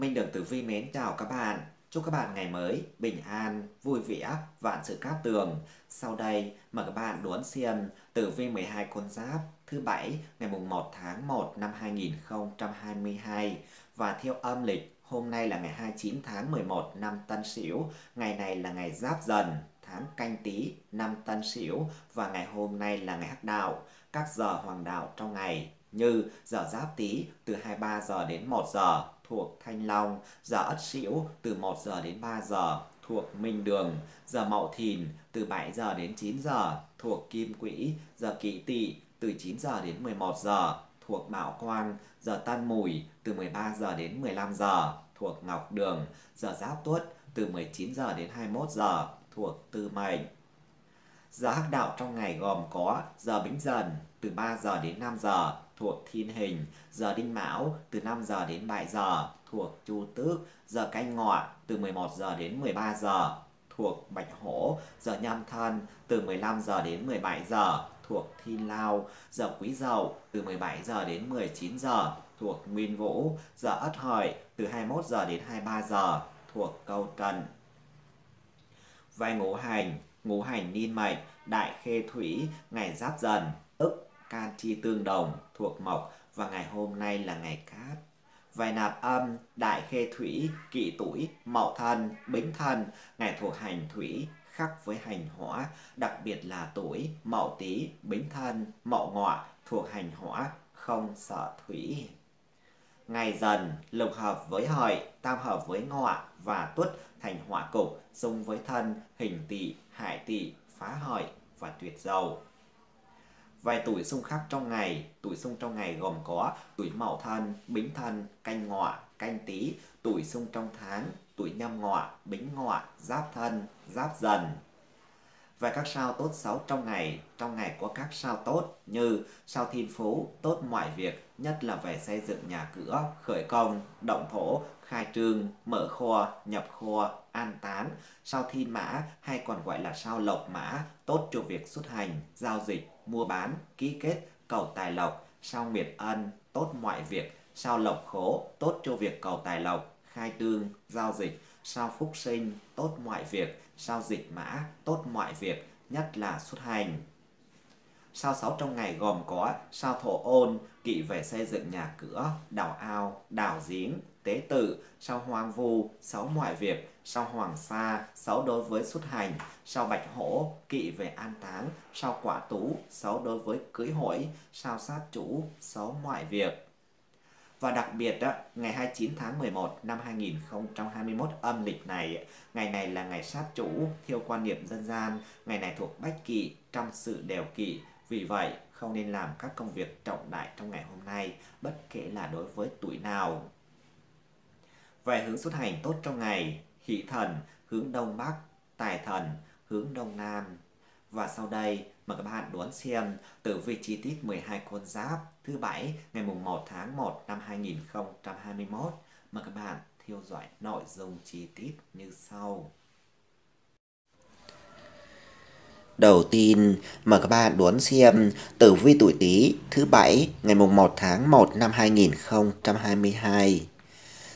Minh Đường Tử Vi mến chào các bạn. Chúc các bạn ngày mới bình an, vui vẻ, vạn sự cát tường. Sau đây, mời các bạn đón xem Tử Vi 12 con giáp thứ bảy ngày mùng 1 tháng 1 năm 2022 và theo âm lịch hôm nay là ngày 29 tháng 11 năm Tân Sửu, ngày này là ngày Giáp Dần, tháng Canh Tý năm Tân Sửu và ngày hôm nay là ngày Hắc Đạo. Các giờ hoàng đạo trong ngày như giờ Giáp Tý từ 23 giờ đến 1 giờ, thuộc Thanh Long, giờ Ất Sửu từ 1 giờ đến 3 giờ thuộc Minh Đường, giờ Mậu Thìn từ 7 giờ đến 9 giờ thuộc Kim Quỹ, giờ Kỷ Tỵ từ 9 giờ đến 11 giờ thuộc mão Quang, giờ Tân Mùi từ 13 giờ đến 15 giờ thuộc Ngọc Đường, giờ Giáp Tuất từ 19 giờ đến 21 giờ thuộc Tư Mệnh. Giờ hắc đạo trong ngày gồm có giờ bính dần từ 3 giờ đến 5 giờ thuộc thiên hình, giờ đinh mão từ 5 giờ đến 7 giờ thuộc chu tước, giờ canh ngọ từ 11 giờ đến 13 giờ thuộc bạch hổ, giờ nhâm thân từ 15 giờ đến 17 giờ thuộc thiên lao, giờ quý dậu từ 17 giờ đến 19 giờ thuộc nguyên vũ, giờ ất hợi từ 21 giờ đến 23 giờ thuộc câu trần. Vai ngũ hành ngũ hành ninh mệnh, đại khê thủy, ngày giáp dần, ức, can chi tương đồng, thuộc mộc và ngày hôm nay là ngày cát. Vài nạp âm, đại khê thủy, kỵ tuổi, mậu thân, bính thân, ngày thuộc hành thủy, khắc với hành hỏa, đặc biệt là tuổi, mậu tý, bính thân, mậu ngọ, thuộc hành hỏa, không sợ thủy. Ngày dần, lục hợp với hợi, tam hợp với ngọ và tuất thành hỏa cục, dung với thân, hình tỵ, hại tỷ, phá hợi và tuyệt dầu. Vài tuổi xung khắc trong ngày, tuổi xung trong ngày gồm có tuổi mậu thân, bính thân, canh ngọ, canh tý, tuổi xung trong tháng, tuổi nhâm ngọ, bính ngọ, giáp thân, giáp dần. Và các sao tốt xấu trong ngày, trong ngày có các sao tốt như sao thiên phú, tốt mọi việc, nhất là về xây dựng nhà cửa, khởi công, động thổ, khai trương, mở kho, nhập kho, an tán, sau thiên mã hay còn gọi là sao lộc mã, tốt cho việc xuất hành, giao dịch, mua bán, ký kết, cầu tài lộc, sao miệt ân, tốt mọi việc, sao lộc khố, tốt cho việc cầu tài lộc, khai trương, giao dịch, sao phúc sinh, tốt mọi việc, sao dịch mã, tốt mọi việc, nhất là xuất hành. Sao sáu trong ngày gồm có sao thổ ôn, kỵ về xây dựng nhà cửa, đào ao, đào giếng, tế tự, sao hoang vu, sáu ngoại việc, sao hoàng sa, sáu đối với xuất hành, sao bạch hổ, kỵ về an táng, sao quả tú, sáu đối với cưới hỏi, sao sát chủ, sáu ngoại việc. Và đặc biệt đó, ngày 29 tháng 11 năm 2021 âm lịch này, ngày này là ngày sát chủ theo quan niệm dân gian, ngày này thuộc bách kỵ, trong sự đều kỵ, vì vậy, không nên làm các công việc trọng đại trong ngày hôm nay, bất kể là đối với tuổi nào. Về hướng xuất hành tốt trong ngày, hỷ thần, hướng đông bắc, tài thần, hướng đông nam. Và sau đây, mời các bạn đoán xem tử vi chi tiết 12 con giáp thứ bảy ngày mùng 1 tháng 1 năm 2021. Mời các bạn theo dõi nội dung chi tiết như sau. Đầu tiên, mời các bạn đón xem tử vi tuổi Tý thứ bảy ngày mùng 1 tháng 1 năm 2022.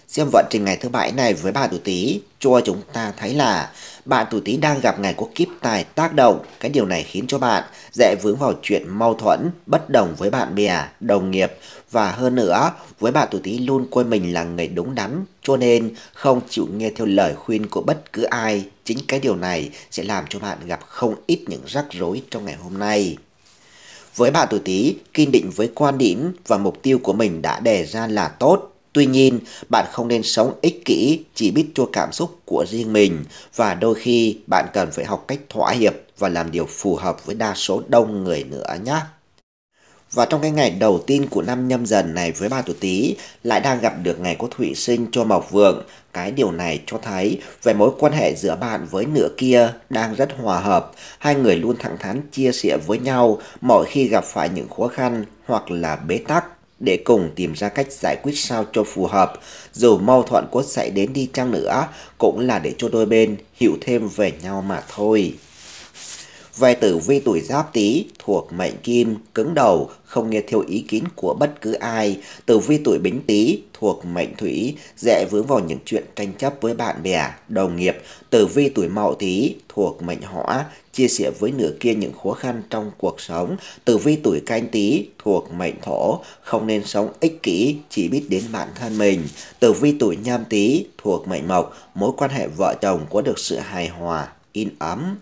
Xem vận trình ngày thứ bảy này với bạn tuổi Tý, cho chúng ta thấy là bạn tuổi Tý đang gặp ngày có kiếp tài tác động, cái điều này khiến cho bạn dễ vướng vào chuyện mâu thuẫn, bất đồng với bạn bè, đồng nghiệp và hơn nữa, với bạn tuổi Tý luôn coi mình là người đúng đắn, cho nên không chịu nghe theo lời khuyên của bất cứ ai Chính cái điều này sẽ làm cho bạn gặp không ít những rắc rối trong ngày hôm nay. Với bạn tuổi Tý, kiên định với quan điểm và mục tiêu của mình đã đề ra là tốt. Tuy nhiên, bạn không nên sống ích kỷ, chỉ biết cho cảm xúc của riêng mình và đôi khi bạn cần phải học cách thỏa hiệp và làm điều phù hợp với đa số đông người nữa nhé. Và trong cái ngày đầu tiên của năm nhâm dần này với ba tuổi Tý lại đang gặp được ngày có thủy sinh cho Mộc Vượng. Cái điều này cho thấy về mối quan hệ giữa bạn với nửa kia đang rất hòa hợp. Hai người luôn thẳng thắn chia sẻ với nhau mỗi khi gặp phải những khó khăn hoặc là bế tắc để cùng tìm ra cách giải quyết sao cho phù hợp. Dù mâu thuẫn có xảy đến đi chăng nữa, cũng là để cho đôi bên hiểu thêm về nhau mà thôi. Về tử vi tuổi giáp tý thuộc mệnh kim, cứng đầu, không nghe theo ý kiến của bất cứ ai. Tử vi tuổi bính tý thuộc mệnh thủy, dễ vướng vào những chuyện tranh chấp với bạn bè, đồng nghiệp. Tử vi tuổi mậu tý thuộc mệnh hỏa, chia sẻ với nửa kia những khó khăn trong cuộc sống. Tử vi tuổi canh tý thuộc mệnh thổ, không nên sống ích kỷ, chỉ biết đến bản thân mình. Tử vi tuổi nhâm tý thuộc mệnh mộc, mối quan hệ vợ chồng có được sự hài hòa, in ấm.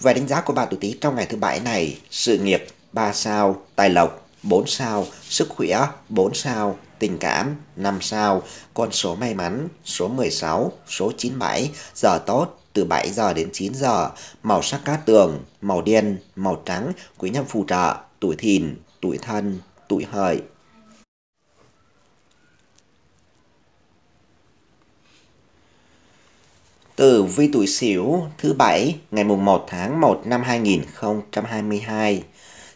Về đánh giá của bà tuổi Tý trong ngày thứ bảy này, sự nghiệp 3 sao, tài lộc 4 sao, sức khỏe 4 sao, tình cảm 5 sao, con số may mắn số 16, số 97, giờ tốt từ 7 giờ đến 9 giờ, màu sắc cát tường, màu đen, màu trắng, quý nhân phù trợ, tuổi thìn, tuổi thân, tuổi hợi. Tử vi tuổi Sửu thứ bảy ngày mùng 1 tháng 1 năm 2022.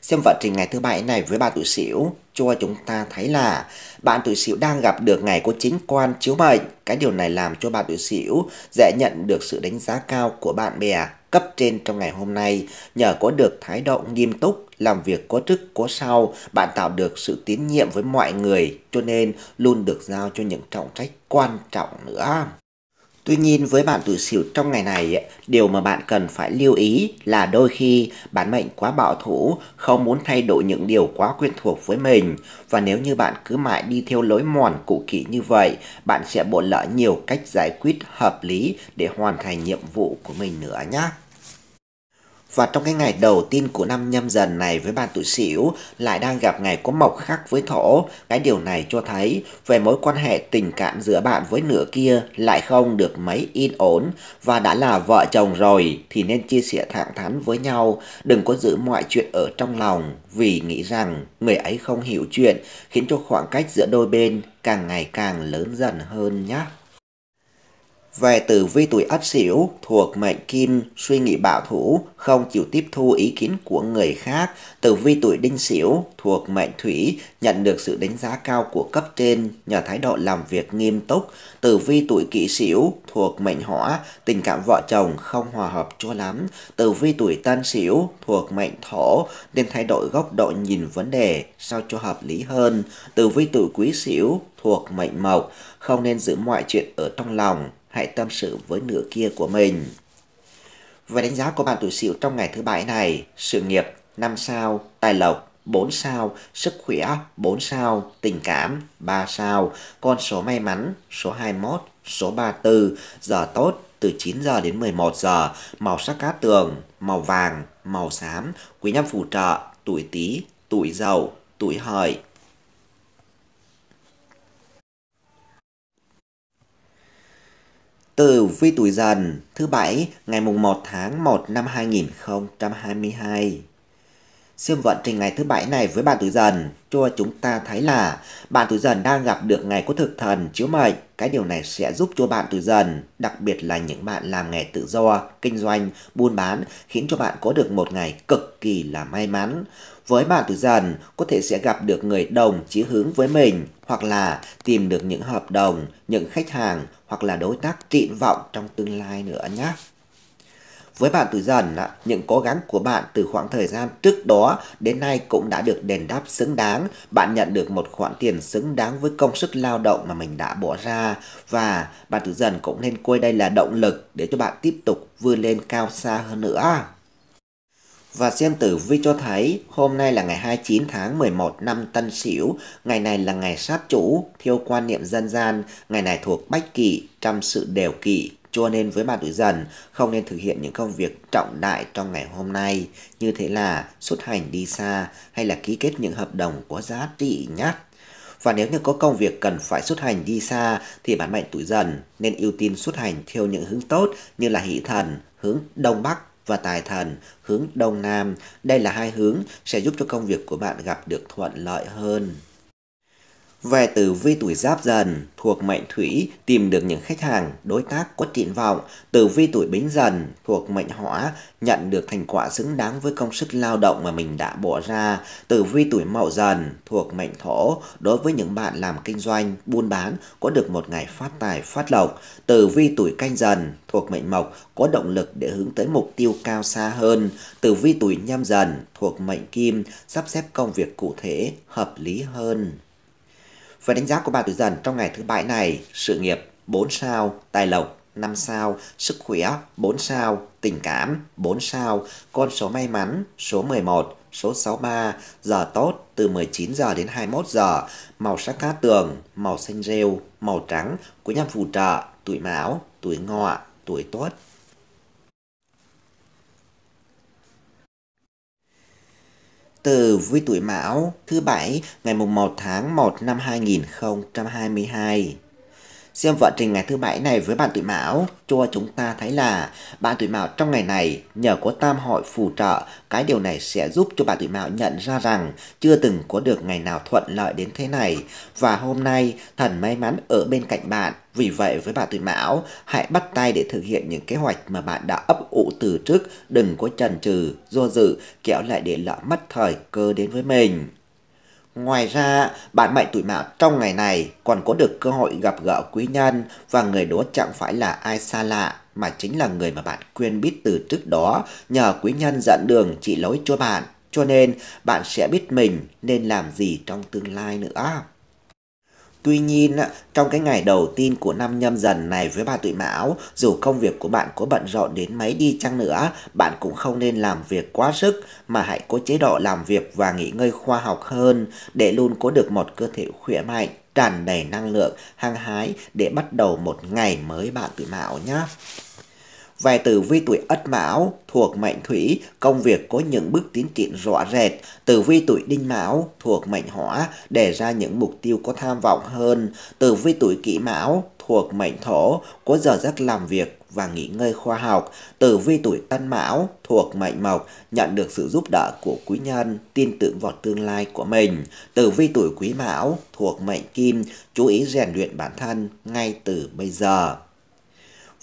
Xem vận trình ngày thứ bảy này với bạn tuổi Sửu cho chúng ta thấy là bạn tuổi Sửu đang gặp được ngày có chính quan chiếu mệnh. Cái điều này làm cho bạn tuổi Sửu dễ nhận được sự đánh giá cao của bạn bè cấp trên trong ngày hôm nay nhờ có được thái độ nghiêm túc làm việc có trước có sau bạn tạo được sự tín nhiệm với mọi người cho nên luôn được giao cho những trọng trách quan trọng nữa Tuy nhiên với bạn tuổi Sửu trong ngày này, điều mà bạn cần phải lưu ý là đôi khi bản mệnh quá bạo thủ, không muốn thay đổi những điều quá quen thuộc với mình và nếu như bạn cứ mãi đi theo lối mòn cũ kỹ như vậy, bạn sẽ bỏ lỡ nhiều cách giải quyết hợp lý để hoàn thành nhiệm vụ của mình nữa nhé. Và trong cái ngày đầu tiên của năm nhâm dần này với bàn tuổi sửu lại đang gặp ngày có mộc khắc với thổ, cái điều này cho thấy về mối quan hệ tình cảm giữa bạn với nửa kia lại không được mấy yên ổn và đã là vợ chồng rồi thì nên chia sẻ thẳng thắn với nhau, đừng có giữ mọi chuyện ở trong lòng vì nghĩ rằng người ấy không hiểu chuyện khiến cho khoảng cách giữa đôi bên càng ngày càng lớn dần hơn nhé. Về tử vi tuổi Ất Sửu thuộc mệnh Kim, suy nghĩ bảo thủ, không chịu tiếp thu ý kiến của người khác. Tử vi tuổi Đinh Sửu thuộc mệnh Thủy, nhận được sự đánh giá cao của cấp trên nhờ thái độ làm việc nghiêm túc. Tử vi tuổi Kỷ Sửu thuộc mệnh Hỏa, tình cảm vợ chồng không hòa hợp cho lắm. Tử vi tuổi Tân Sửu thuộc mệnh Thổ, nên thay đổi góc độ nhìn vấn đề sao cho hợp lý hơn. Tử vi tuổi Quý Sửu thuộc mệnh Mộc, không nên giữ mọi chuyện ở trong lòng hãy tâm sự với nửa kia của mình. Về đánh giá của bạn tuổi Sửu trong ngày thứ bảy này, sự nghiệp 5 sao, tài lộc 4 sao, sức khỏe 4 sao, tình cảm 3 sao, con số may mắn số 21, số 34, giờ tốt từ 9 giờ đến 11 giờ, màu sắc cát tường, màu vàng, màu xám, quý nhân phù trợ, tuổi Tý, tuổi Dậu, tuổi Hợi, từ vi tuổi dần thứ bảy ngày mùng 1 tháng 1 năm 2022. xem vận trình ngày thứ bảy này với bạn tuổi dần cho chúng ta thấy là bạn tuổi dần đang gặp được ngày có thực thần chiếu mệnh. Cái điều này sẽ giúp cho bạn tuổi dần, đặc biệt là những bạn làm nghề tự do, kinh doanh, buôn bán, khiến cho bạn có được một ngày cực kỳ là may mắn. Với bạn tuổi dần, có thể sẽ gặp được người đồng chí hướng với mình, hoặc là tìm được những hợp đồng, những khách hàng hoặc là đối tác trịn vọng trong tương lai nữa nhé. Với bạn tuổi dần, những cố gắng của bạn từ khoảng thời gian trước đó đến nay cũng đã được đền đáp xứng đáng. Bạn nhận được một khoản tiền xứng đáng với công sức lao động mà mình đã bỏ ra. Và bạn tuổi dần cũng nên coi đây là động lực để cho bạn tiếp tục vươn lên cao xa hơn nữa. Và xem tử vi cho thấy hôm nay là ngày 29 tháng 11 năm Tân Sửu, ngày này là ngày sát chủ, theo quan niệm dân gian, ngày này thuộc bách kỷ, trong sự đều kỷ, cho nên với bà tuổi dần không nên thực hiện những công việc trọng đại trong ngày hôm nay như thế là xuất hành đi xa hay là ký kết những hợp đồng có giá trị nhát và nếu như có công việc cần phải xuất hành đi xa thì bản mệnh tuổi dần nên ưu tiên xuất hành theo những hướng tốt như là hỷ thần hướng đông bắc và tài thần hướng Đông Nam. Đây là hai hướng sẽ giúp cho công việc của bạn gặp được thuận lợi hơn. Về từ vi tuổi giáp dần thuộc mệnh thủy tìm được những khách hàng, đối tác có triển vọng. Từ vi tuổi bính dần thuộc mệnh hỏa nhận được thành quả xứng đáng với công sức lao động mà mình đã bỏ ra. Từ vi tuổi mậu dần thuộc mệnh thổ đối với những bạn làm kinh doanh, buôn bán có được một ngày phát tài phát lộc. Từ vi tuổi canh dần thuộc mệnh mộc có động lực để hướng tới mục tiêu cao xa hơn. Từ vi tuổi nhâm dần thuộc mệnh kim sắp xếp công việc cụ thể hợp lý hơn. Về đánh giá của bà tuổi dần trong ngày thứ bảy này, sự nghiệp 4 sao, tài lộc 5 sao, sức khỏe 4 sao, tình cảm 4 sao, con số may mắn số 11, số 63, giờ tốt từ 19 giờ đến 21 giờ, màu sắc cá tường, màu xanh rêu, màu trắng, của nhằm phù trợ, tuổi mão, tuổi ngọ, tuổi tốt. từ vui tuổi Mão thứ bảy ngày mùng 1 tháng 1 năm 2022. Xem vận trình ngày thứ bảy này với bạn tuổi Mão cho chúng ta thấy là bạn tuổi Mão trong ngày này nhờ có tam hội phù trợ, cái điều này sẽ giúp cho bạn tuổi Mão nhận ra rằng chưa từng có được ngày nào thuận lợi đến thế này và hôm nay thần may mắn ở bên cạnh bạn vì vậy với bạn tuổi Mão, hãy bắt tay để thực hiện những kế hoạch mà bạn đã ấp ủ từ trước, đừng có chần chừ, do dự, kéo lại để lỡ mất thời cơ đến với mình. Ngoài ra, bạn mệnh tuổi mão trong ngày này còn có được cơ hội gặp gỡ quý nhân và người đó chẳng phải là ai xa lạ mà chính là người mà bạn quên biết từ trước đó nhờ quý nhân dẫn đường chỉ lối cho bạn. Cho nên, bạn sẽ biết mình nên làm gì trong tương lai nữa. Tuy nhiên, trong cái ngày đầu tiên của năm nhâm dần này với bà tuổi mão, dù công việc của bạn có bận rộn đến mấy đi chăng nữa, bạn cũng không nên làm việc quá sức, mà hãy có chế độ làm việc và nghỉ ngơi khoa học hơn, để luôn có được một cơ thể khỏe mạnh, tràn đầy năng lượng, hăng hái để bắt đầu một ngày mới bạn tuổi mão nhé. Vài từ vi tuổi Ất Mão thuộc mệnh Thủy, công việc có những bước tiến triển rõ rệt. từ vi tuổi Đinh Mão thuộc mệnh Hỏa, đề ra những mục tiêu có tham vọng hơn. từ vi tuổi Kỷ Mão thuộc mệnh Thổ, có giờ giấc làm việc và nghỉ ngơi khoa học. từ vi tuổi Tân Mão thuộc mệnh Mộc nhận được sự giúp đỡ của quý nhân, tin tưởng vào tương lai của mình. từ vi tuổi Quý Mão thuộc mệnh Kim, chú ý rèn luyện bản thân ngay từ bây giờ.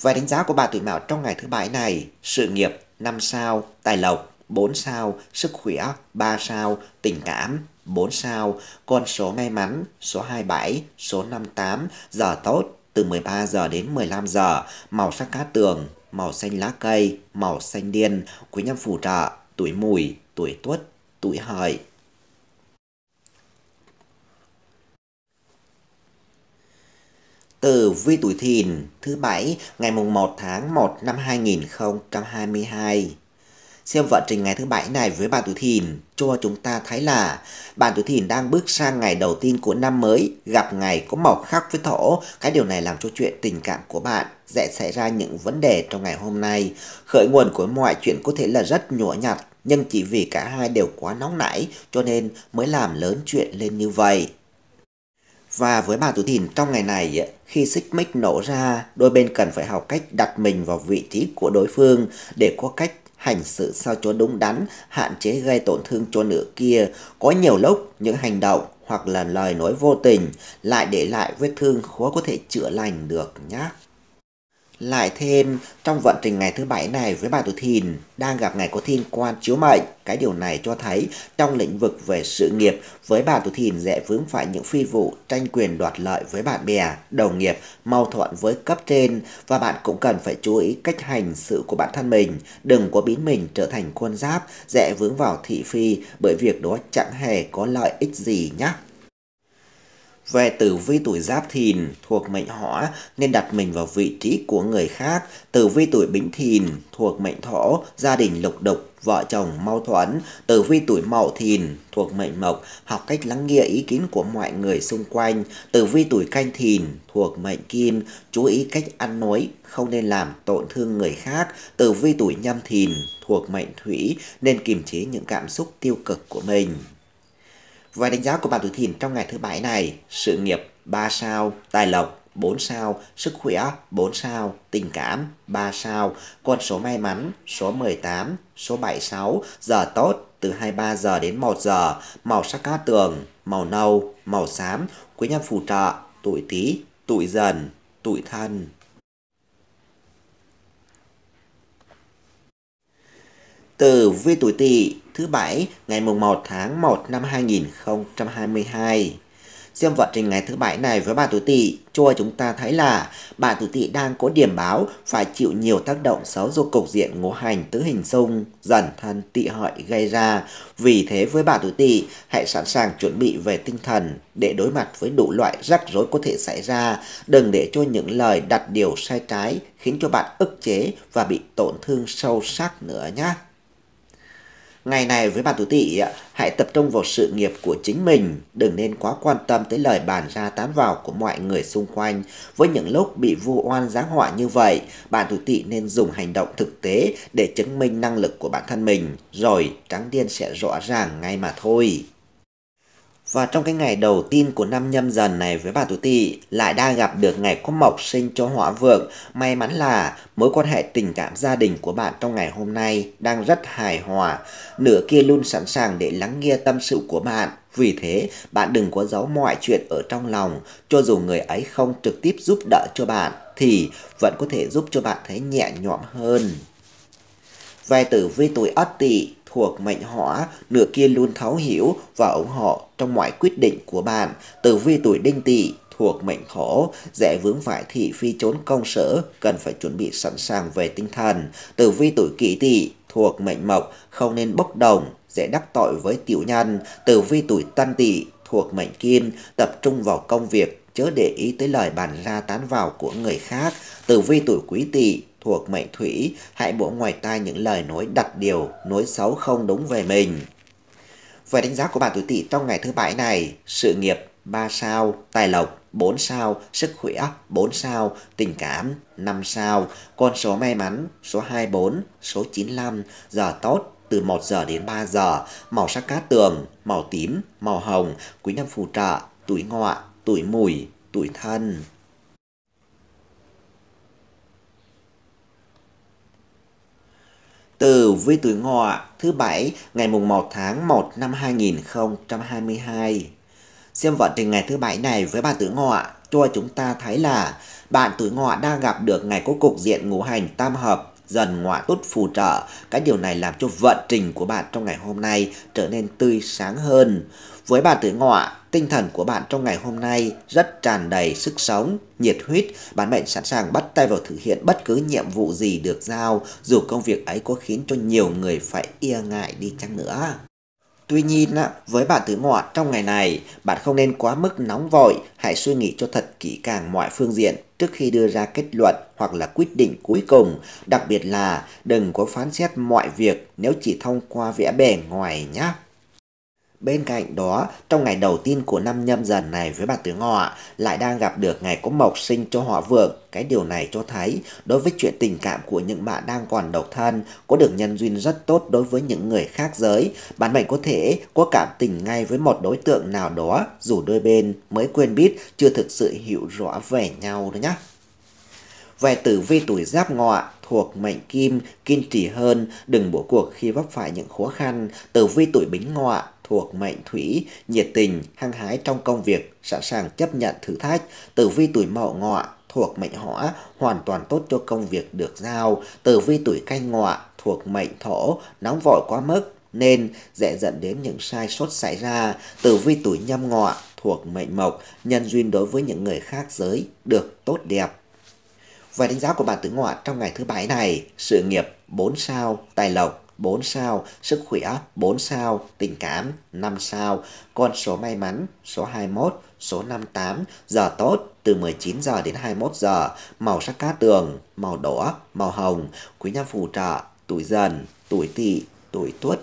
Vài đánh giá của bà tuổi mão trong ngày thứ bảy này, sự nghiệp 5 sao, tài lộc 4 sao, sức khỏe 3 sao, tình cảm 4 sao, con số may mắn số 27, số 58, giờ tốt từ 13 giờ đến 15 giờ, màu sắc cá tường, màu xanh lá cây, màu xanh điên, quý nhân phù trợ, tuổi mùi, tuổi tuất, tuổi hợi, từ vi tuổi thìn thứ bảy ngày mùng 1 tháng 1 năm 2022. Xem vận trình ngày thứ bảy này với bạn tuổi thìn cho chúng ta thấy là bạn tuổi thìn đang bước sang ngày đầu tiên của năm mới gặp ngày có màu khác với thổ cái điều này làm cho chuyện tình cảm của bạn dễ xảy ra những vấn đề trong ngày hôm nay khởi nguồn của mọi chuyện có thể là rất nhủa nhặt nhưng chỉ vì cả hai đều quá nóng nảy cho nên mới làm lớn chuyện lên như vậy và với bà Tú Thìn trong ngày này, khi xích mích nổ ra, đôi bên cần phải học cách đặt mình vào vị trí của đối phương để có cách hành xử sao cho đúng đắn, hạn chế gây tổn thương cho nửa kia. Có nhiều lúc những hành động hoặc là lời nói vô tình lại để lại vết thương khó có thể chữa lành được nhé. Lại thêm, trong vận trình ngày thứ bảy này với bà tuổi thìn, đang gặp ngày có thiên quan chiếu mệnh. Cái điều này cho thấy trong lĩnh vực về sự nghiệp, với bà tuổi thìn dễ vướng phải những phi vụ tranh quyền đoạt lợi với bạn bè, đồng nghiệp, mâu thuẫn với cấp trên và bạn cũng cần phải chú ý cách hành sự của bản thân mình. Đừng có biến mình trở thành quân giáp, dễ vướng vào thị phi bởi việc đó chẳng hề có lợi ích gì nhé. Về tử vi tuổi giáp thìn thuộc mệnh hỏa nên đặt mình vào vị trí của người khác. Tử vi tuổi bính thìn thuộc mệnh thổ, gia đình lục đục, vợ chồng mâu thuẫn. Tử vi tuổi mậu thìn thuộc mệnh mộc, học cách lắng nghe ý kiến của mọi người xung quanh. Tử vi tuổi canh thìn thuộc mệnh kim, chú ý cách ăn nói, không nên làm tổn thương người khác. Tử vi tuổi nhâm thìn thuộc mệnh thủy nên kiềm chế những cảm xúc tiêu cực của mình. Và đánh giá của bạn tuổi thìn trong ngày thứ bảy này, sự nghiệp 3 sao, tài lộc 4 sao, sức khỏe 4 sao, tình cảm 3 sao, con số may mắn số 18, số 76, giờ tốt từ 23 giờ đến 1 giờ, màu sắc cát tường, màu nâu, màu xám, quý nhân phù trợ, tuổi tý, tuổi dần, tuổi thân. từ vi tuổi Tỵ thứ bảy ngày mùng 1 tháng 1 năm 2022. Xem vận trình ngày thứ bảy này với bà tuổi Tỵ, cho chúng ta thấy là bà tuổi Tỵ đang có điểm báo phải chịu nhiều tác động xấu do cục diện ngũ hành tứ hình xung dần thân Tỵ Hợi gây ra. Vì thế với bà tuổi Tỵ, hãy sẵn sàng chuẩn bị về tinh thần để đối mặt với đủ loại rắc rối có thể xảy ra, đừng để cho những lời đặt điều sai trái khiến cho bạn ức chế và bị tổn thương sâu sắc nữa nhé. Ngày này với bạn Tú tỵ hãy tập trung vào sự nghiệp của chính mình, đừng nên quá quan tâm tới lời bàn ra tán vào của mọi người xung quanh. Với những lúc bị vu oan giáng họa như vậy, bạn Tú tỵ nên dùng hành động thực tế để chứng minh năng lực của bản thân mình, rồi trắng điên sẽ rõ ràng ngay mà thôi. Và trong cái ngày đầu tiên của năm nhâm dần này với bà Tú Tị lại đang gặp được ngày có mộc sinh cho hỏa vượng. May mắn là mối quan hệ tình cảm gia đình của bạn trong ngày hôm nay đang rất hài hòa. Nửa kia luôn sẵn sàng để lắng nghe tâm sự của bạn. Vì thế, bạn đừng có giấu mọi chuyện ở trong lòng, cho dù người ấy không trực tiếp giúp đỡ cho bạn thì vẫn có thể giúp cho bạn thấy nhẹ nhõm hơn. Về tử vi tuổi Ất Tỵ thuộc mệnh hỏa, nửa kia luôn thấu hiểu và ủng hộ trong mọi quyết định của bạn. Tử vi tuổi đinh tỵ thuộc mệnh thổ, dễ vướng phải thị phi trốn công sở, cần phải chuẩn bị sẵn sàng về tinh thần. Tử vi tuổi kỷ tỵ thuộc mệnh mộc, không nên bốc đồng, dễ đắc tội với tiểu nhân. Tử vi tuổi tân tỵ thuộc mệnh kim, tập trung vào công việc, chớ để ý tới lời bàn ra tán vào của người khác. Tử vi tuổi quý tỵ thuộc mệnh thủy, hãy bỏ ngoài tai những lời nói đặt điều, nói xấu không đúng về mình. Về đánh giá của bạn tuổi tỵ trong ngày thứ bảy này, sự nghiệp 3 sao, tài lộc 4 sao, sức khỏe 4 sao, tình cảm 5 sao, con số may mắn số 24, số 95, giờ tốt từ 1 giờ đến 3 giờ, màu sắc cát tường, màu tím, màu hồng, quý năm phù trợ, tuổi ngọ, tuổi mùi, tuổi thân. từ vi tuổi ngọ thứ bảy ngày mùng 1 tháng 1 năm 2022. Xem vận trình ngày thứ bảy này với bạn tuổi ngọ cho chúng ta thấy là bạn tuổi ngọ đang gặp được ngày có cục diện ngũ hành tam hợp dần ngọa tốt phù trợ. Cái điều này làm cho vận trình của bạn trong ngày hôm nay trở nên tươi sáng hơn. Với bà tử ngọa, tinh thần của bạn trong ngày hôm nay rất tràn đầy sức sống, nhiệt huyết. Bạn mệnh sẵn sàng bắt tay vào thực hiện bất cứ nhiệm vụ gì được giao, dù công việc ấy có khiến cho nhiều người phải e ngại đi chăng nữa. Tuy nhiên, với bạn tứ ngọ trong ngày này, bạn không nên quá mức nóng vội, hãy suy nghĩ cho thật kỹ càng mọi phương diện trước khi đưa ra kết luận hoặc là quyết định cuối cùng. Đặc biệt là đừng có phán xét mọi việc nếu chỉ thông qua vẽ bề ngoài nhé. Bên cạnh đó, trong ngày đầu tiên của năm nhâm dần này với bà tuổi Ngọ lại đang gặp được ngày có mộc sinh cho họ vượng. Cái điều này cho thấy đối với chuyện tình cảm của những bạn đang còn độc thân có được nhân duyên rất tốt đối với những người khác giới. Bạn mệnh có thể có cảm tình ngay với một đối tượng nào đó dù đôi bên mới quên biết chưa thực sự hiểu rõ về nhau đó nhé. Về tử vi tuổi giáp ngọ thuộc mệnh kim, kiên trì hơn, đừng bỏ cuộc khi vấp phải những khó khăn. Tử vi tuổi bính ngọ thuộc mệnh thủy, nhiệt tình, hăng hái trong công việc, sẵn sàng chấp nhận thử thách, tử vi tuổi mậu ngọ thuộc mệnh hỏa hoàn toàn tốt cho công việc được giao, tử vi tuổi canh ngọ thuộc mệnh thổ nóng vội quá mức nên dễ dẫn đến những sai sót xảy ra, tử vi tuổi nhâm ngọ thuộc mệnh mộc, nhân duyên đối với những người khác giới được tốt đẹp. Và đánh giá của bạn tử ngọ trong ngày thứ bảy này, sự nghiệp 4 sao, tài lộc 4 sao, sức khỏe 4 sao, tình cảm 5 sao, con số may mắn số 21, số 58, giờ tốt từ 19 giờ đến 21 giờ, màu sắc cá tường, màu đỏ, màu hồng, quý nhân phù trợ, tuổi dần, tuổi tỵ, tuổi tuất.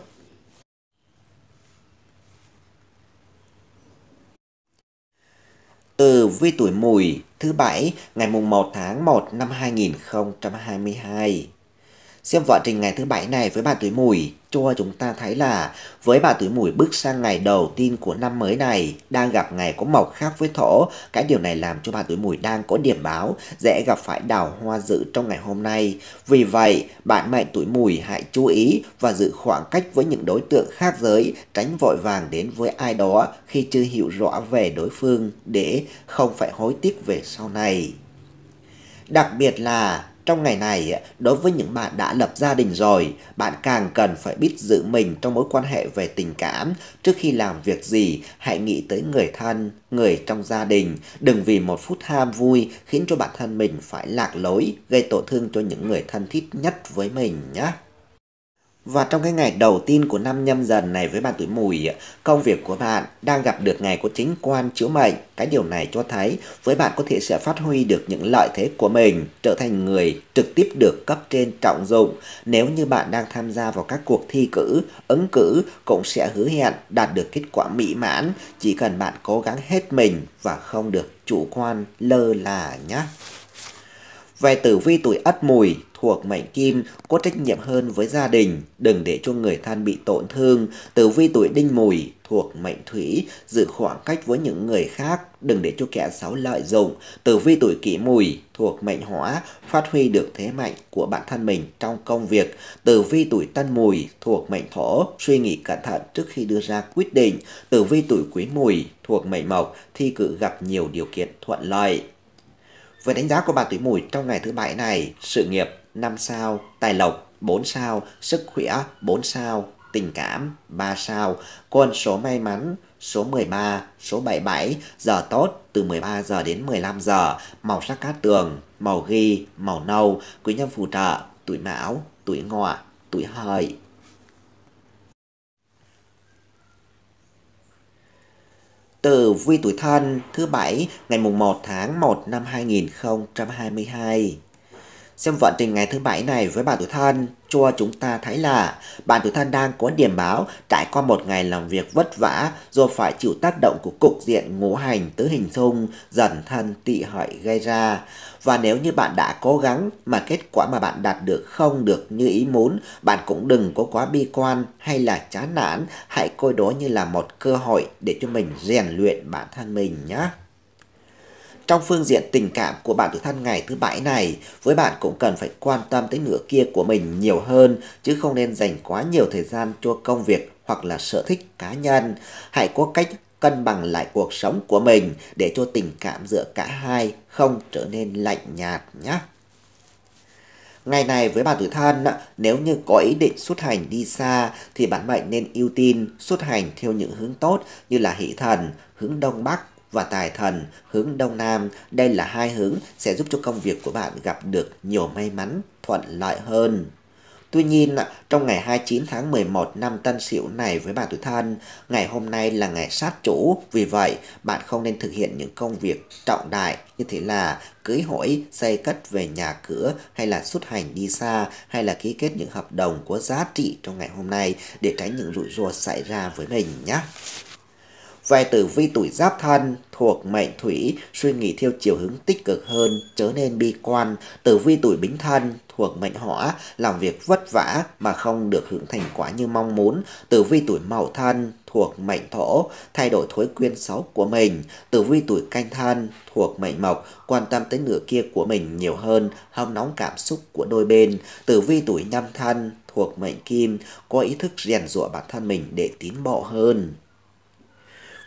Từ vi tuổi mùi thứ bảy ngày mùng 1 tháng 1 năm 2022. Xem vận trình ngày thứ bảy này với bà tuổi mùi, cho chúng ta thấy là với bà tuổi mùi bước sang ngày đầu tiên của năm mới này đang gặp ngày có màu khác với thổ, cái điều này làm cho bà tuổi mùi đang có điểm báo dễ gặp phải đào hoa dữ trong ngày hôm nay. Vì vậy, bạn mệnh tuổi mùi hãy chú ý và giữ khoảng cách với những đối tượng khác giới, tránh vội vàng đến với ai đó khi chưa hiểu rõ về đối phương để không phải hối tiếc về sau này. Đặc biệt là trong ngày này, đối với những bạn đã lập gia đình rồi, bạn càng cần phải biết giữ mình trong mối quan hệ về tình cảm. Trước khi làm việc gì, hãy nghĩ tới người thân, người trong gia đình. Đừng vì một phút ham vui khiến cho bản thân mình phải lạc lối, gây tổn thương cho những người thân thiết nhất với mình nhé. Và trong cái ngày đầu tiên của năm nhâm dần này với bạn tuổi mùi, công việc của bạn đang gặp được ngày của chính quan chiếu mệnh. Cái điều này cho thấy với bạn có thể sẽ phát huy được những lợi thế của mình, trở thành người trực tiếp được cấp trên trọng dụng. Nếu như bạn đang tham gia vào các cuộc thi cử, ứng cử cũng sẽ hứa hẹn đạt được kết quả mỹ mãn, chỉ cần bạn cố gắng hết mình và không được chủ quan lơ là nhé. Về tử vi tuổi ất mùi thuộc mệnh kim có trách nhiệm hơn với gia đình, đừng để cho người thân bị tổn thương. Tử vi tuổi đinh mùi thuộc mệnh thủy giữ khoảng cách với những người khác, đừng để cho kẻ xấu lợi dụng. Tử vi tuổi kỷ mùi thuộc mệnh hỏa phát huy được thế mạnh của bản thân mình trong công việc. Tử vi tuổi tân mùi thuộc mệnh thổ suy nghĩ cẩn thận trước khi đưa ra quyết định. Tử vi tuổi quý mùi thuộc mệnh mộc thi cử gặp nhiều điều kiện thuận lợi. Với đánh giá của bà tuổi Mùi trong ngày thứ bảy này, sự nghiệp 5 sao, tài lộc 4 sao, sức khỏe 4 sao, tình cảm 3 sao, con số may mắn số 13, số 77, giờ tốt từ 13 giờ đến 15 giờ, màu sắc cát tường, màu ghi, màu nâu, quý nhân phù trợ, tuổi mão, tuổi ngọ, tuổi hợi. từ vi tuổi thân thứ bảy ngày mùng 1 tháng 1 năm 2022 Xem vận trình ngày thứ bảy này với bản tuổi thân, cho chúng ta thấy là bạn tuổi thân đang có điểm báo trải qua một ngày làm việc vất vả do phải chịu tác động của cục diện ngũ hành tứ hình xung dần thân tị hợi gây ra. Và nếu như bạn đã cố gắng mà kết quả mà bạn đạt được không được như ý muốn, bạn cũng đừng có quá bi quan hay là chán nản, hãy coi đó như là một cơ hội để cho mình rèn luyện bản thân mình nhé. Trong phương diện tình cảm của bạn tuổi thân ngày thứ bảy này, với bạn cũng cần phải quan tâm tới nửa kia của mình nhiều hơn, chứ không nên dành quá nhiều thời gian cho công việc hoặc là sở thích cá nhân. Hãy có cách cân bằng lại cuộc sống của mình để cho tình cảm giữa cả hai không trở nên lạnh nhạt nhé. Ngày này với bạn tuổi thân, nếu như có ý định xuất hành đi xa thì bạn mệnh nên ưu tiên xuất hành theo những hướng tốt như là hỷ thần, hướng đông bắc, và tài thần hướng đông nam, đây là hai hướng sẽ giúp cho công việc của bạn gặp được nhiều may mắn, thuận lợi hơn. Tuy nhiên, trong ngày 29 tháng 11 năm tân sửu này với bạn tuổi thân, ngày hôm nay là ngày sát chủ, vì vậy bạn không nên thực hiện những công việc trọng đại như thế là cưới hỏi, xây cất về nhà cửa hay là xuất hành đi xa hay là ký kết những hợp đồng có giá trị trong ngày hôm nay để tránh những rủi ro xảy ra với mình nhé về tử vi tuổi giáp thân thuộc mệnh thủy suy nghĩ theo chiều hướng tích cực hơn trở nên bi quan tử vi tuổi bính thân thuộc mệnh hỏa làm việc vất vả mà không được hưởng thành quả như mong muốn tử vi tuổi mậu thân thuộc mệnh thổ thay đổi thói quen xấu của mình tử vi tuổi canh thân thuộc mệnh mộc quan tâm tới nửa kia của mình nhiều hơn hâm nóng cảm xúc của đôi bên tử vi tuổi nhâm thân thuộc mệnh kim có ý thức rèn rũa bản thân mình để tiến bộ hơn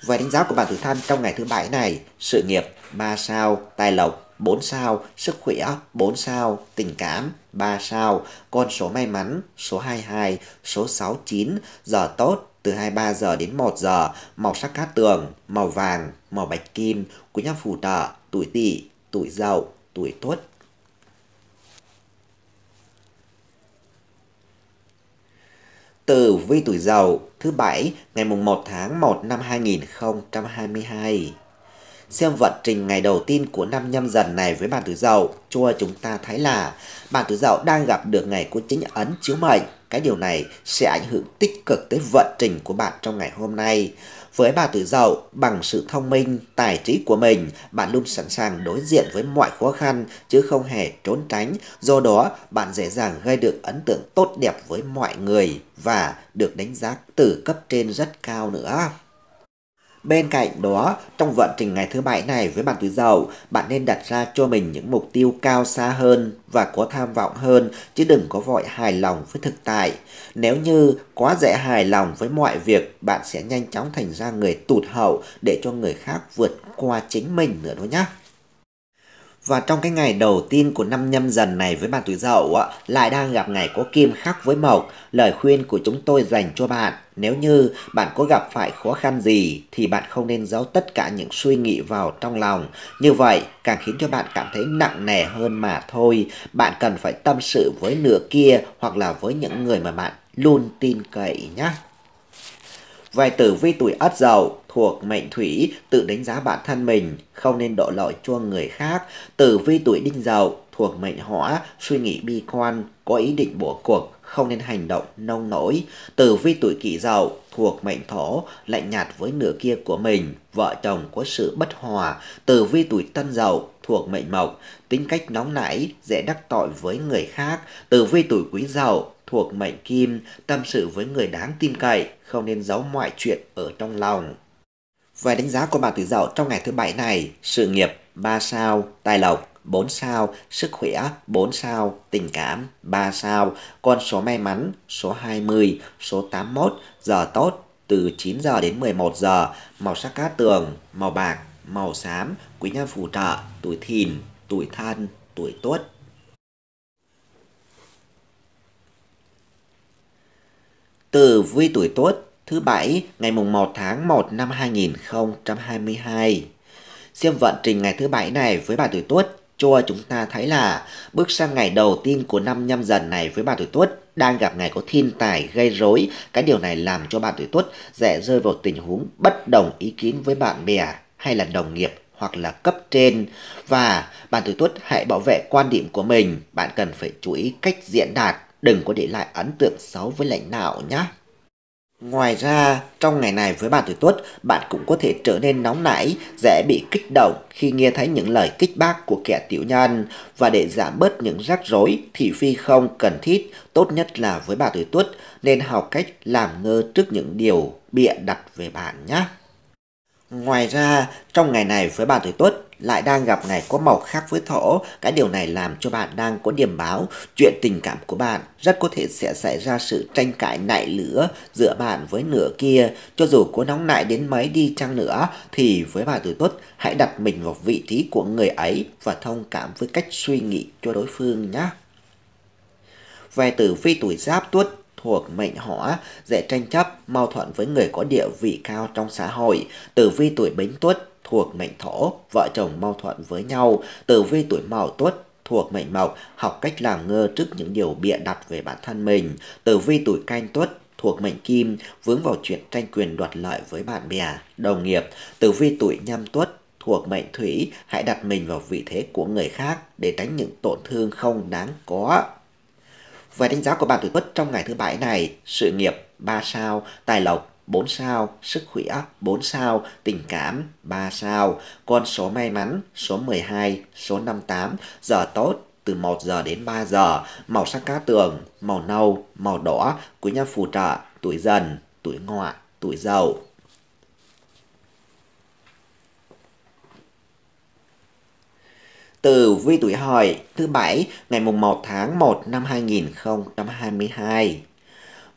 về đánh giá của bản tuổi Thân trong ngày thứ bảy này, sự nghiệp 3 sao, tài lộc 4 sao, sức khỏe 4 sao, tình cảm 3 sao, con số may mắn số 22, số 69, giờ tốt từ 23 giờ đến 1 giờ, màu sắc cát tường, màu vàng, màu bạch kim, quý nhân phù trợ, tuổi tỵ, tuổi dậu, tuổi tuất. từ vi tuổi dậu thứ Bảy ngày mùng 1 tháng 1 năm 2022. Xem vận trình ngày đầu tiên của năm nhâm dần này với bàn tứ dậu, cho chúng ta thấy là bàn tứ dậu đang gặp được ngày của chính ấn chiếu mệnh. Cái điều này sẽ ảnh hưởng tích cực tới vận trình của bạn trong ngày hôm nay. Với bà Tử Dậu, bằng sự thông minh, tài trí của mình, bạn luôn sẵn sàng đối diện với mọi khó khăn chứ không hề trốn tránh. Do đó, bạn dễ dàng gây được ấn tượng tốt đẹp với mọi người và được đánh giá từ cấp trên rất cao nữa. Bên cạnh đó, trong vận trình ngày thứ bảy này với bàn túi dầu, bạn nên đặt ra cho mình những mục tiêu cao xa hơn và có tham vọng hơn, chứ đừng có vội hài lòng với thực tại. Nếu như quá dễ hài lòng với mọi việc, bạn sẽ nhanh chóng thành ra người tụt hậu để cho người khác vượt qua chính mình nữa đó nhé. Và trong cái ngày đầu tiên của năm nhâm dần này với bạn tuổi dậu á, lại đang gặp ngày có kim khắc với mộc, lời khuyên của chúng tôi dành cho bạn. Nếu như bạn có gặp phải khó khăn gì thì bạn không nên giấu tất cả những suy nghĩ vào trong lòng. Như vậy càng khiến cho bạn cảm thấy nặng nề hơn mà thôi. Bạn cần phải tâm sự với nửa kia hoặc là với những người mà bạn luôn tin cậy nhé. Vài tử vi tuổi ất dậu thuộc mệnh thủy tự đánh giá bản thân mình, không nên đổ lỗi cho người khác. Tử vi tuổi đinh dậu thuộc mệnh hỏa, suy nghĩ bi quan, có ý định bỏ cuộc, không nên hành động nông nổi. Tử vi tuổi kỷ dậu thuộc mệnh thổ, lạnh nhạt với nửa kia của mình, vợ chồng có sự bất hòa. Tử vi tuổi tân dậu thuộc mệnh mộc, tính cách nóng nảy, dễ đắc tội với người khác. Tử vi tuổi quý dậu thuộc mệnh kim, tâm sự với người đáng tin cậy, không nên giấu mọi chuyện ở trong lòng. Vài đánh giá của bà tử dậu trong ngày thứ bảy này, sự nghiệp 3 sao, tài lộc 4 sao, sức khỏe 4 sao, tình cảm 3 sao, con số may mắn số 20, số 81, giờ tốt từ 9 giờ đến 11 giờ, màu sắc cát tường, màu bạc, màu xám, quý nhân phù trợ, tuổi thìn, tuổi thân, tuổi tuất. từ vi tuổi tuất thứ bảy ngày mùng 1 tháng 1 năm 2022. Xem vận trình ngày thứ bảy này với bà tuổi tuất cho chúng ta thấy là bước sang ngày đầu tiên của năm nhâm dần này với bà tuổi tuất đang gặp ngày có thiên tài gây rối cái điều này làm cho bạn tuổi tuất dễ rơi vào tình huống bất đồng ý kiến với bạn bè hay là đồng nghiệp hoặc là cấp trên và bạn tuổi tuất hãy bảo vệ quan điểm của mình bạn cần phải chú ý cách diễn đạt đừng có để lại ấn tượng xấu với lãnh đạo nhé. Ngoài ra, trong ngày này với bạn tuổi tuất, bạn cũng có thể trở nên nóng nảy, dễ bị kích động khi nghe thấy những lời kích bác của kẻ tiểu nhân. Và để giảm bớt những rắc rối, thì phi không cần thiết, tốt nhất là với bạn tuổi tuất, nên học cách làm ngơ trước những điều bịa đặt về bạn nhé. Ngoài ra, trong ngày này với bạn tuổi tuất, lại đang gặp ngày có màu khác với thổ, cái điều này làm cho bạn đang có điểm báo chuyện tình cảm của bạn rất có thể sẽ xảy ra sự tranh cãi nảy lửa giữa bạn với nửa kia, cho dù có nóng nảy đến mấy đi chăng nữa thì với bà tuổi tuất hãy đặt mình vào vị trí của người ấy và thông cảm với cách suy nghĩ cho đối phương nhé. Về tử vi tuổi giáp tuất thuộc mệnh hỏa, dễ tranh chấp, mâu thuẫn với người có địa vị cao trong xã hội. Tử vi tuổi bính tuất thuộc mệnh thổ, vợ chồng mâu thuẫn với nhau, tử vi tuổi mão tuất thuộc mệnh mộc, học cách làm ngơ trước những điều bịa đặt về bản thân mình, tử vi tuổi canh tuất thuộc mệnh kim, vướng vào chuyện tranh quyền đoạt lợi với bạn bè, đồng nghiệp, tử vi tuổi nhâm tuất thuộc mệnh thủy, hãy đặt mình vào vị thế của người khác để tránh những tổn thương không đáng có. Về đánh giá của bạn tuổi Tuất trong ngày thứ bảy này, sự nghiệp 3 sao, tài lộc 4 sao, sức khỏe 4 sao, tình cảm 3 sao, con số may mắn số 12, số 58, giờ tốt từ 1 giờ đến 3 giờ, màu sắc cá tường, màu nâu, màu đỏ, của nhà phù trợ, tuổi dần, tuổi ngọ, tuổi dậu. Từ vi tuổi hợi thứ bảy ngày mùng 1 tháng 1 năm 2022.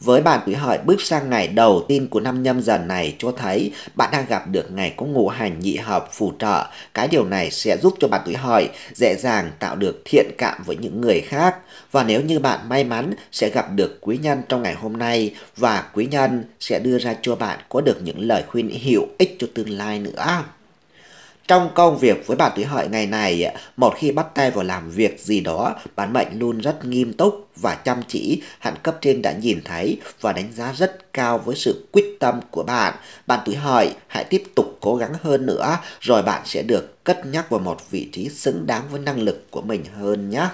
Với bạn tuổi hợi bước sang ngày đầu tiên của năm nhâm dần này cho thấy bạn đang gặp được ngày có ngũ hành nhị hợp phù trợ. Cái điều này sẽ giúp cho bạn tuổi hợi dễ dàng tạo được thiện cảm với những người khác. Và nếu như bạn may mắn sẽ gặp được quý nhân trong ngày hôm nay và quý nhân sẽ đưa ra cho bạn có được những lời khuyên hữu ích cho tương lai nữa. Trong công việc với bạn tuổi hợi ngày này, một khi bắt tay vào làm việc gì đó, bản mệnh luôn rất nghiêm túc và chăm chỉ, hạn cấp trên đã nhìn thấy và đánh giá rất cao với sự quyết tâm của bạn. Bạn tuổi hợi hãy tiếp tục cố gắng hơn nữa, rồi bạn sẽ được cất nhắc vào một vị trí xứng đáng với năng lực của mình hơn nhé.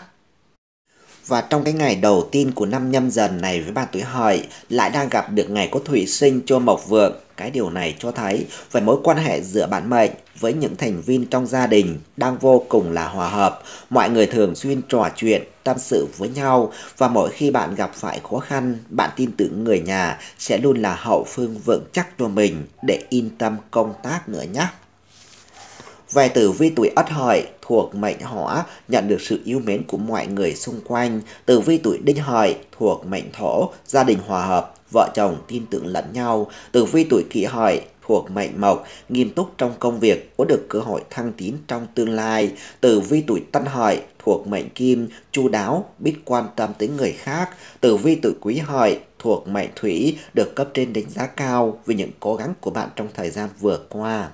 Và trong cái ngày đầu tiên của năm nhâm dần này với bạn tuổi hợi lại đang gặp được ngày có thủy sinh cho mộc vượng cái điều này cho thấy về mối quan hệ giữa bản mệnh với những thành viên trong gia đình đang vô cùng là hòa hợp. Mọi người thường xuyên trò chuyện, tâm sự với nhau và mỗi khi bạn gặp phải khó khăn, bạn tin tưởng người nhà sẽ luôn là hậu phương vững chắc cho mình để yên tâm công tác nữa nhé. Về tử vi tuổi Ất Hợi thuộc mệnh Hỏa nhận được sự yêu mến của mọi người xung quanh. Tử vi tuổi Đinh Hợi thuộc mệnh Thổ, gia đình hòa hợp, vợ chồng tin tưởng lẫn nhau. Tử vi tuổi kỷ hợi thuộc mệnh mộc, nghiêm túc trong công việc, có được cơ hội thăng tiến trong tương lai. Tử vi tuổi tân hợi thuộc mệnh kim, chu đáo, biết quan tâm tới người khác. Tử vi tuổi quý hợi thuộc mệnh thủy, được cấp trên đánh giá cao vì những cố gắng của bạn trong thời gian vừa qua.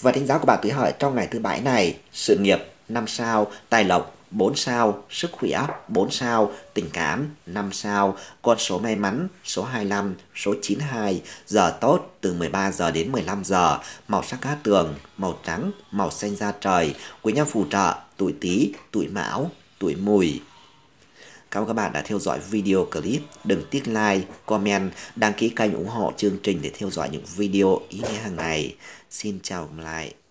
Và đánh giá của bạn tuổi hợi trong ngày thứ bảy này, sự nghiệp năm sao, tài lộc 4 sao, sức khỏe 4 sao, tình cảm 5 sao, con số may mắn số 25, số 92, giờ tốt từ 13 giờ đến 15 giờ, màu sắc cá tường, màu trắng, màu xanh da trời, quý nhân phù trợ, tuổi Tý, tuổi Mão, tuổi Mùi. Cảm ơn các bạn đã theo dõi video clip. Đừng tiếc like, comment, đăng ký kênh ủng hộ chương trình để theo dõi những video ý nghĩa hàng ngày. Xin chào lại.